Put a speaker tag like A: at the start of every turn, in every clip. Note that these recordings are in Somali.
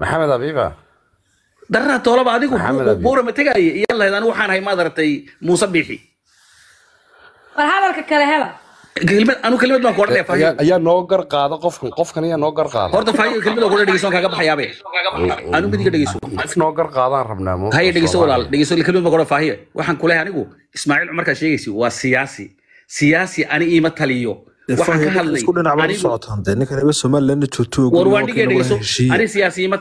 A: maxamed abiiba darraa toolaba adigu buura ma tegaya iyo lahayd anigu waxaan ahay maad muuse biixi
B: war hadalka kale hela
A: kelimad anu kelimad
C: baan ku odhanaya eh, ayaa noo gar qaado qofkan qofkan ayaa noo gar qaado horta fahim kelimada kula dhegeyso kaaga baxayaabe anu midiga dhegeyso qof noo gar qaadaan rabnaa mo haye dhegeyso walaal dhegeyso kelimad baan ku odhan
A: waxaan ku anigu ismaaciil cumarkaa sheegaysi waa siyaasi siyaasi ani iima taliyo
C: siyaasiyima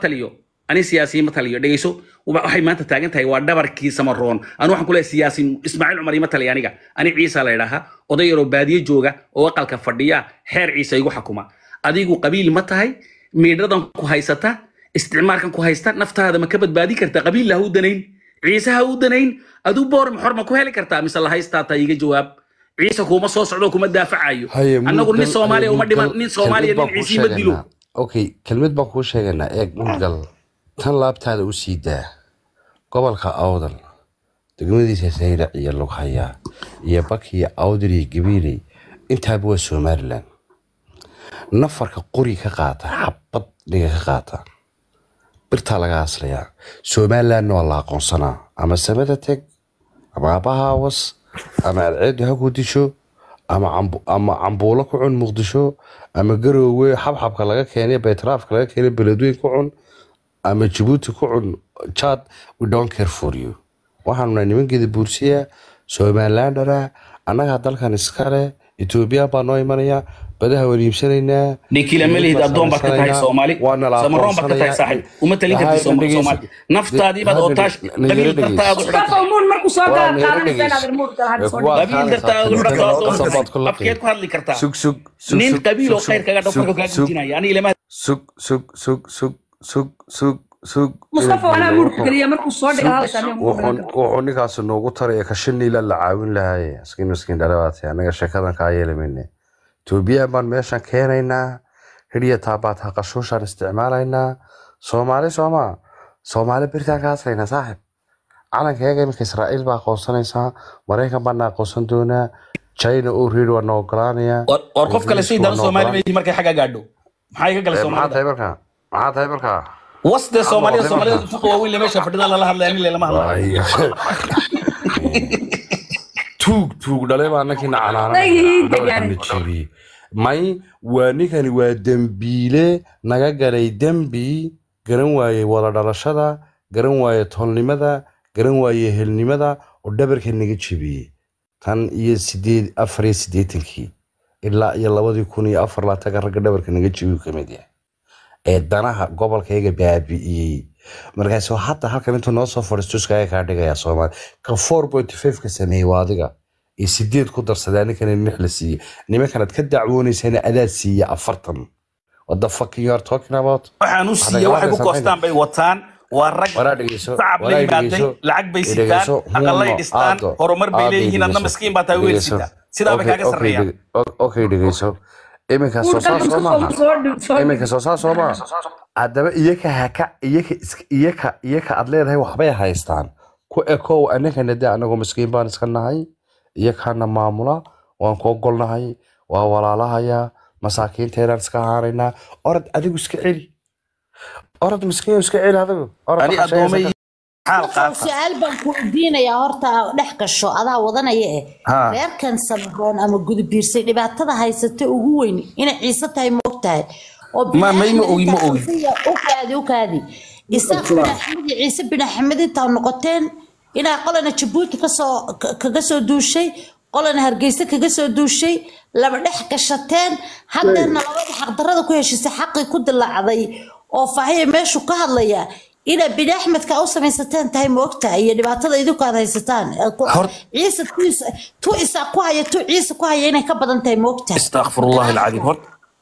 A: taliyo dhegeyso waxay maanta taagan tahay waa dhabarkii samaroon anu waxaan kuleeya siyaasi ismaaciil cumar ima taliya aniga ani ciisa la idhahaa oday yaroo baadiye jooga oo aqalka fadhiya xeer ciisa igu xakuma adigu qabiil ma tahay miidhadan ku haysata isticmaalkan ku haysta naftaada ma ka badbaadin karta qabiil laha u danayn ciise ha u danayn aduu boor maxor ma ku heli kartaa mise la haystaa ta iiga jawaab ciise kuma soo socdo kuma daafacayo annagu nin soomaaliya uma dhiman nin soomaaliya nin ciisi ma dilo
C: okay kelmid baan kuu sheeganaa eeg mudgal tan laabtaada u sii daa gobolka awdal degmadiisa sayrac iyo lughayaa iyo bakiyo awdal iyo gabiiley intaaba waa somalilan nafarka qori ka qaata xabad dhiga ka qaata birtaa laga haslayaa somalilanna waa la aqoonsanaa ama samada teg ama abaha awas ama alceedu ha ku disho ama cambuulo ku cun muqdisho ama garoowe xabxabka laga keenay baytaraafka laga keenay beledweyn ku cun ama jabuuti ku cun care for you waxaanuna niman nimankeeda buursiya somalilandara annagaa dalkan iskale etoobiyan baa noo imanaya badaha waan iibsanaynaa adoon ma lihid addoon baad ka tahay soomaali samaroon baad ka tahay saaxib uma talin karti soomaali naftaadii baad ootaash qabiil darta aad
A: u xidhanqabiil aad u ku hadli kartaa nin qabiil oo khayr kaga dhafo wuxuu kaa gujinaya
C: ani ilama sug sug sug sug sug sug wuxuu ninkaasi noogu taray ee kasha la caawin lahaye miskiin miskiin dhalebaatay annaga sheekadan kaa yeelamayne etoobiya baan meeshan keenaynaa hidyataa baad haqashuushaan isticmaalaynaa soomaali soomaa soomaali beritaan ka hadlaynaa saaxib calankayaga iminka israa'iil baa aqoonsanaysaa maraykan baana aqoonsan doonaa china oo reeri waa na ogolaanaya war qof kale sii soomaali ma yihin markay xagga gaadho maxaa iga gala eh, soomaalida tahay markaa maxaa tahay markaa
A: wasde soomaalida soomaalida duqa waaweyn le meesha fadhida lala hadlaya nin le lama
C: tuug tuug dhale baa ninkiina may waa ninkani waa dembiile naga garay dembi garan waaye wada dhalashada garan waaye toolnimada garan waaye helnimada oo dhabarka naga jebiyey tan iyo sideed afariyo siddeetankii ilaa iyo labadii kun iyo afar laatanka ragga dhabarka naga jebiyu ka mid yahay ee danaha gobolkayga baabi'iyey markaas hataa halkan intuu noo noosoo fadiisto iskaga kaa dhigaya soomaalia ka four pointy five ka sameeyey waa adiga iyo sideed ku darsadaa ninkana nix la siiyey nimankanad ka dacwoonaysana adaa siiya afartan wada fucking your talking about waxaan u siiya waxay ku koostaan
A: bay wataan waa rag sacab la yimaaday lacag bay sitaan aqalay dhistaan horumar bay leeyihiin adna maskiin baa taa weelsita sidaa bay kaaga sarreeyaan
C: okay dhegeyso iminka soo saar soo iminka soo soo maaha haddaba iyaka haka iyaka iyaka iyaka aad leedahay waxbay haystaan ku ekow anagana dee anagoo miskiin baan iska nahay iyakana maamula waan ku ogolnahay waa walaalahayaa masaakiinteedaan iska ahaanaynaa orad adigu iska celi orad miskiin iska celi adigu su-aal
D: baan ku weydiinayaa horta dhex gasho adaa wadanaya eh reerkan samaroon ama gudubiirsay dhibaatada haysata ugu weyn inay ciise tahay ma og tahay oo okaadi okaadi
A: ciise
D: bin axmed intaa noqoteen inaa qolana jabuuti kasoo kaga soo duushay qolana hargeysa kaga soo duushay laba dhex gashateen haddeerna labada xaqdarada ku heshisa xaqii ku dilaacday oo faahiya meeshu ka hadlaya inaad bini axmedka u samaysateen tahay ma iyo dhibaatada idinku aad haysataan ciise tu isaa ku haya tu ciise ku haya inay ka badan tahay ma ogtahay
A: astakfirullah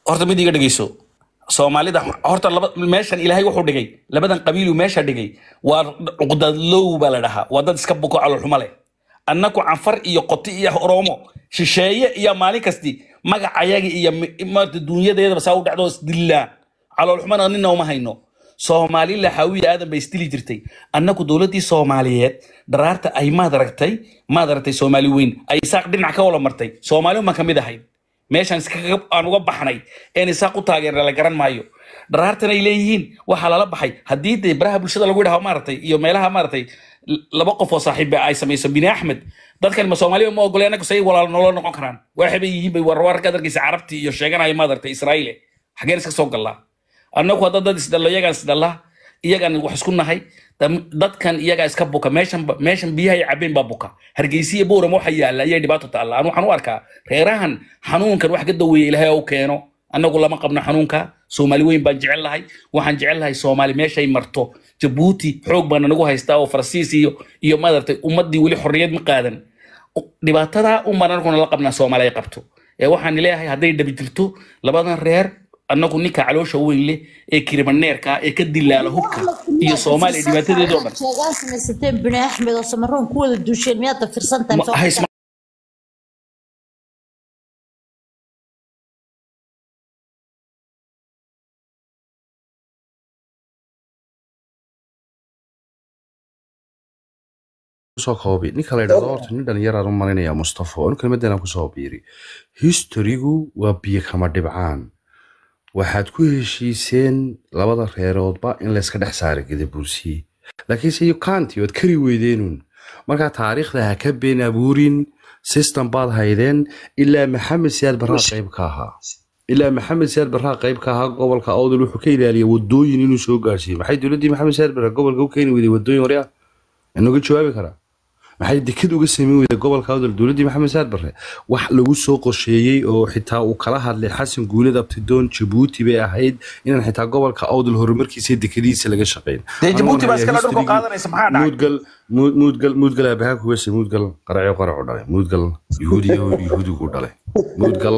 A: horta mid iga dhegeyso soomaalida horta meeshan ilaahay wuxuu dhigay labadan qabiiluu meesha dhigay waa cuqdadlow baa la dhahaa waa dad iska buko calolxumo leh annaku canfar iyo qoti iyo oroomo shisheeye iyo maalin kasti magacayaga iyo maarta saa u dhacdoo isdillaa calolxumana nina uma hayno soomaali laxaawiya aadan bay isdili jirtay annagu dowladii soomaaliyeed dharaarta ay maad aragtay maad aragtay soomaali weyn ay isaaq dhinac ka wala martay soomaaliun baan ka mid ahayn meeshaan aan uga baxnay een isaaq u taageerna la garan maayo dharaartan ay leeyihiin waxaa lala baxay haddii dee baraha bulshada lagu yidhaho maaragtay iyo meelaha maaragtay laba qof oo saaxiiba ay samayso bini axmed dadkan ma soomaaliya ma ogole annagu say walaal noola noqon karaan waaxbay yihiin bay warwarka darkiisa carabtii iyo sheeganaya maaragtay israa'iile xageen iska soo gallaa anagu hadda dad isdhallo iyagaan isdhalla iyagaan wax isku nahay dadkan iyagaa iska buka meeshan biyahay cabeen baa buka hargeysiya bowram waxa yaalla ayay dhibaato taalla anu waxaan u arkaa reerahan xanuunkan wax ka daweeya u keeno annagu lama qabno xanuunka soomaali weyn baan jecel waxaan jecel soomaali meeshay marto jabuuti xoog baa nanagu haystaa oo farsiis iyo iyo madartay ummaddii weli xorriyad ma qaadan dhibaatadaa un baan anaguna la qabnaa soomaali ay qabto ee waxaan leeyahay hadday dhabi jirto labadan reer annagu ninka caloosha weyn leh ee kiribaneerka ah ee ka dilaala hubka
D: iyo soomaaliya dhibaatadeedoo dhan axmed oo samaroon ku duusheen miyaad dafirsan tahay
C: koobi ninka la ydhahdo horta nin dhalinyaraan u malinaya mustafo anu kelmadan aan kusoo biiri historigu waa biyo kama dhibcaan waxaad ku heshiiseen labada reeroodba in layska dhex saara gadabuursiye laakiinse yukanti waad kari weydeenuun markaa taariikhda ha ka been abuurin sistem baad haydeen ilaa maxamed siyaad baraa qayb ka ahaa ilaa maxamed siyaad baraa qayb ka ahaa gobolka awdal wuxuu ka ilaaliya wadooyin inuu soo gaarsiiyo maxay dowladdii maxamed siyaad bara gobolka u keeni weyday wadooyin waryaa ah? inoga jawaabi karaa maxay deked uga sameyn weyda gobolka awdal dowladdii maxamed saad barre wax lagu soo qorsheeyey oo xitaa uu kala hadlay xasan guulad abtidoon jabuuti bay ahayd inaan xitaa gobolka awdal horumarkiisa dekadihiisa laga shaqeyn muudgal muudgal aabahaakuwese muudgal qaraco qaracu dhalay muudgal yuhuudiya yuhuudigu dhalay muudgal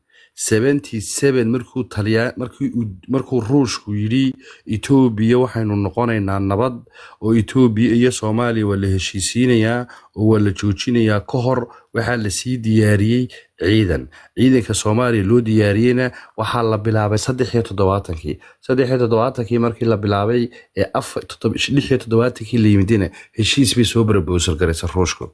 C: markuu markuu ruushku yidhi etoobiya waxaynu noqonaynaa nabad oo etoobiya iyo soomaaliya waa la heshiisiinayaa oo waa la joojinayaa ka hor waxaa lasii diyaariyey ciidan ciidanka soomaaliya loo diyaariyeyna waxaa la bilaabay toddobaatankii saddexiyo toddobaatankii markii la bilaabay ee toddobaatankii la layimidina heshiis bay soo barbowsar garaysa ruushku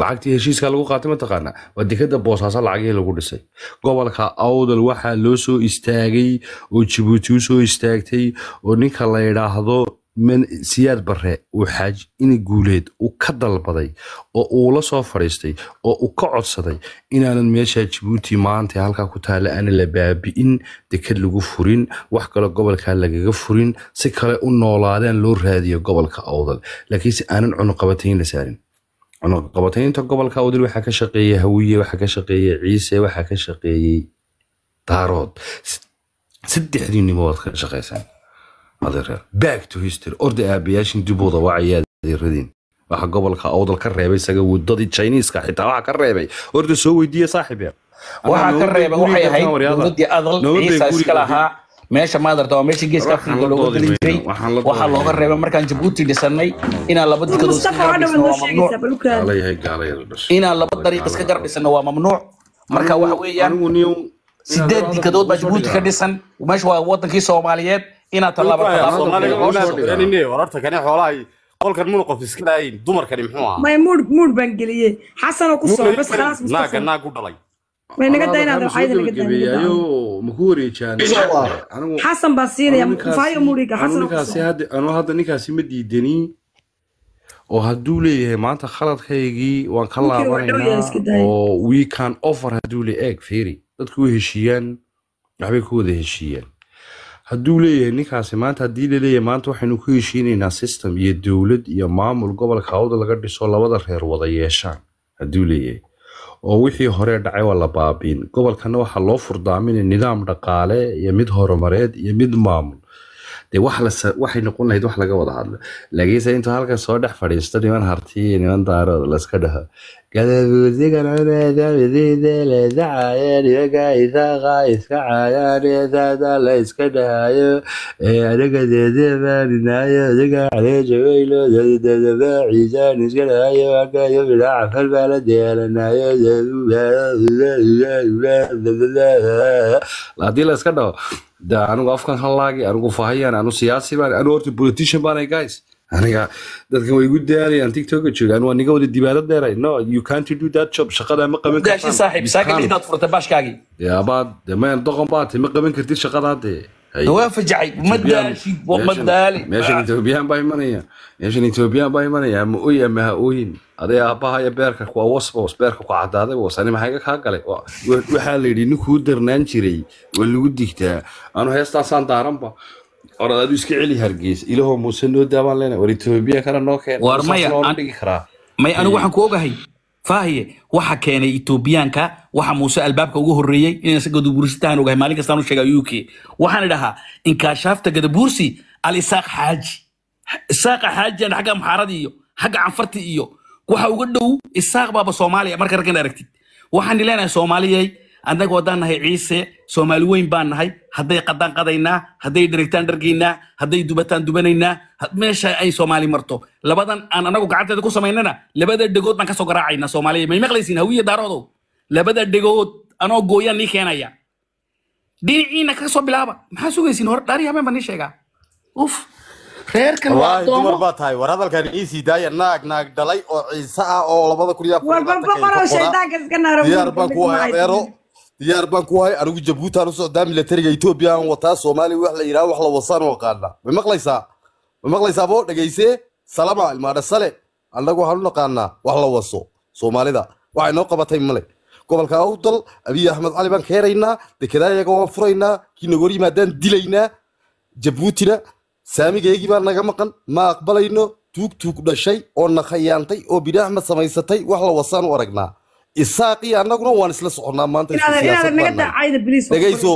C: lacagtii heshiiska lagu qaatay mataqaanaa waa dekedda boosaaso lacagihii lagu dhisay gobolka awdal waxaa loo soo istaagay oo jabuuti u soo istaagtay oo ninka la yidhaahdo siyaad bare uu xaaj ini guuleed uu ka dalbaday oo uu la soo fadhiistay oo uu ka codsaday inaanan meesha jabuuti maanta halkaa ku taala aana la baabi'in deked lagu furin wax kale gobolkaa lagaga furin si kale u noolaadaan loo raadiyo gobolka awdal laakiinse aanan cunuqabatayn la saarin cunaqabataynta gobolka awdal waxaa ka shaqeeyey hawiye waxaa ka shaqeeyey ciise waxaa ka shaqeeyey daarood saddexdii waad ka shaqaysaan adeereer back to history orda aabayaashin dib u dawacaya waxaa gobolka awdal ka reebay isaga wadadii chiniiska xitaa waxaa ka reebay orda soo weydiiye saaxiib waxaa ka reebay waxay ahayd ah. dowladii adal ciisa iska ah. lahaa
A: meesha maad arta waa meesha geeska afrika looga galin jiray waxaa looga reebay markaan jabuuti dhisanay inaan laba dikadood inaan laba dariiq iska garab dhisano waa mamnuuc marka waxa weeyaan sideed dikadood baa jabuuti ka dhisan meesha waa wadankii soomaaliyeed
D: inaad tallaabo tallaabo qolkan mun qof iska laayin dumarkani muxuu ahaa
B: may muud muud baan geliyey xasanoo ku soo bas khalaas mustafa naag naag u dhalay ayo
C: maku wareejaan xasan hadda ninkaasi ma diidani oo haduu leeyahay maanta khaladkaygii waan ka laabanaynaa oo we can offer hadduu leeyahay eeg fiiri dadku way heshiiyaan waxbay ku wada heshiiyaan hadduu leeyahay ninkaasi maanta haddii laleeyahay maanta waxaynu ku heshiinaynaa system iyo dowlad iyo maamul gobolka awda laga dhiso labada reer wada yeeshaan haduu leeyahay oo wixii hore dhacay waa la baabiin gobolkana waxaa loo furdaaminay nidaam dhaqaale iyo mid horumareed iyo mid maamul dee waxay noqon lahayd wax laga wada hadlo laakiinse intuu halkan soo dhex fadhiisto niman harti iyo niman daarood laska dhaho Gadaguusigana midiideledacayeen iyaga isaqa iska caayaan eesaada la iska dhahayo anaga deedeebaaninayo adiga caleejaweylo dadadadaba iska dhahayo aka iyo la deelanayo haddii la iska dhaho anigu afkan halaagi anigu fahayan anu siyaasi baan anu horta politician baanay guys aniga dadkan way igu daalayaan tiktoka joogaan waa niga wada dibaado dheeray no ma qaban kartidaashi doqon baa ma qaban kartid shaqada hadee waa ma oy ama ooyin aday aabahaya beerka waa wasbos beerka ku cadaaday wasani maxayga kaa galay waxaa la ninkuu darnaan jiray waa lagu digtaa anu heestaasaan daaranba oradaad iska celi hargeys ilahoo muuse noo daawaan lena war etoobiya kale noo keenwaarmayadhigi karaa
A: may anigu waxaan ku ogahay faahiye waxa keenay etoobiyaanka waxa muuse albaabka ugu horreeyey inaan sa gadabuursitaan ogahay maalin kastaan u sheega u k waxaan idhahaa inkaashaafta gadabuursi alisaaq xaaji isaaqa xaajian xagga muxaaradii iyo xagga canfartii iyo waxa uga dhow isaaq baaba soomaaliya marka raggan aragtid waxaan ileenahay soomaaliyay annaga haddaan nahay ciise soomaali weyn baan nahay hadday qadaan qadaynaa hadday dhirigtaan dhargaynaa hadday dubataan dubanaynaa meesha ay soomaali marto labadan aan anagu gacanteeda ku samaynana labada dhegood baan kasoo garaacaynaa soomaaliya may maqlaysiin hawiya daaroodow labada dhegood anoo gooyaan nii keenaya dhinaciina kasoo bilaaba maxaa sugaysiin
D: hore dhaariya habeen baan nii sheegaa uf reerkan tahay war hadalkan ii daaya naag naag dhalay oo ciise ah oo labada kun baan ku ayaa reero diyaar baan ku ahay anigu jabuutaan u socdaa milatariga etoobiya aan wataa soomaaliya wax la yidhaha wax la wasaan oo qaana may maqlaysaa may boo dhegaysee salama ilmaadhe sale annagu waxaan u naqaanaa wax la waso soomaalida waxay noo qabatay male gobolka awdal abiy axmed cali baan ka heraynaa dekedayaga waan furaynaa kii nagoor yimaadaan dilaynaa jabuutina saamigaygii baa naga maqan ma aqbalayno tuug tuug dhashay oo nakhayaantay oo bini axmed samaysatay wax la wasaan u aragnaa isaaqii annaguna waan isla soconnaa maantadhegayso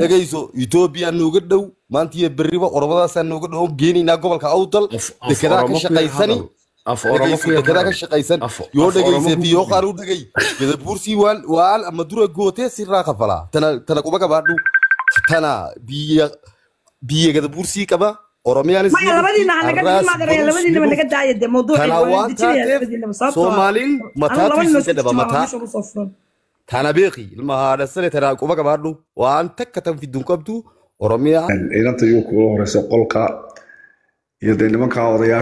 D: dhegayso etoobiya nooga dhow maanta iyo berriba ormadaasaa nooga dhow geenaynaa gobolka awdal dekedaa ka shaqaysani dhegayso dekedaa ka shaqaysan yoo dhegayse fiyo qaanu dhegay gadabuursii waal amadura gootee siraa kafalaa tana kuma kabaadhu tana biya gadabuursii qaba oromiyaalsomaalin mataatiisidhabamataa tanabeeki ilmahadhasane ku
B: haday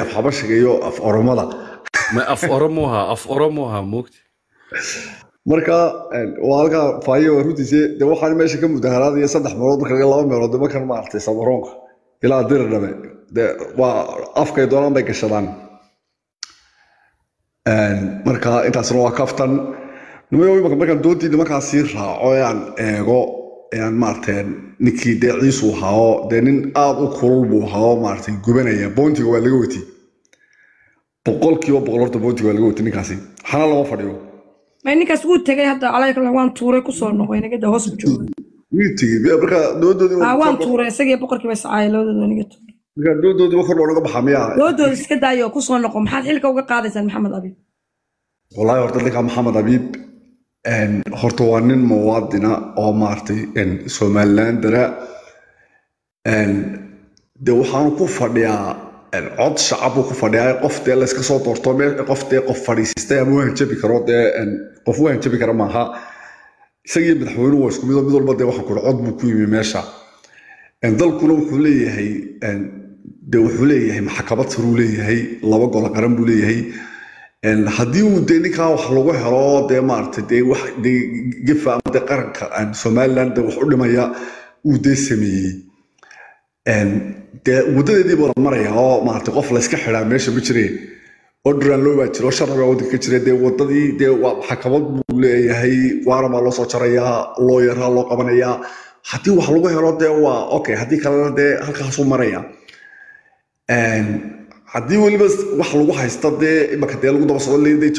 B: af xabashiga iyo af oromada
C: af oromoha af oromoha moogta
B: marka waa halkaa faayo de waxaan meesha ka mudaharaadaya saddex meelood marka laga laba meelood markan maaragtay samaroonka ilaa dirir dhabe de waa afkay doonaan bay gashadaan marka intaasna waa kaftan nimayo markaan doontii nimankaasii raaco aan eego aan maaragtay ninkii dee ciisu ahaa oo dee nin aada u kulul buu ahaa oo maaragtay gubanaya boontiga waa laga wati boqolkiiba boqol horta waa laga watay ninkaasi xana lama fadhiyo
C: ninkaas wuu
D: tegay hadda calaa waan tuuray kusoo noqday nagada hoos u
B: jooga waan
D: tuuray isagii boqorkiiba iscaaya labadooda niga tuuray
B: markaa doodoodiiba kor looga baxaa miyaa
D: doodooda iska daayo
B: kusoo noqo maxaad xilka uga qaadaysaan maxamed abiib wallaahi horta ninka maxamed abiib horta waa nin muwaadina oo maartay somalilandana de waxaan ku fadhiyaa codsa abuu ku fadhiyaa qof dee layska soo doorto qof dee qof fadhiisista ama wahanjabi karo dee qof wahanjabi kara maaha isagiiyo madaxweynuhu waa isku mido mid walba dee waxaan kudha cod buu ku yimi meesha dalkuna wuxuu leeyahay de wuxuu leeyahay maxkamad saruu leeyahay laba golo qaran buu leeyahay haddii uu dee ninkaa wax lagu helo dee maaragtay dee wax dee gefa ama dee qaranka somaliland wax u dhimaya uu dee sameeyey dee wadadeediiba la maraya oo oh, maarata qof layska xidaa meesha ma jire oo duranlow baa jira oo sharabaa ka jira dee wadadii dee maxakamad buu leeyahay waarabaa loo soo jarayaa loo yaraa loo qabanayaa haddii wax lagu helo dee waa okay haddii kalena dee halkaasuu maraya haddii weliba wax lagu haysta dee imaka dee lagu daba socdo lde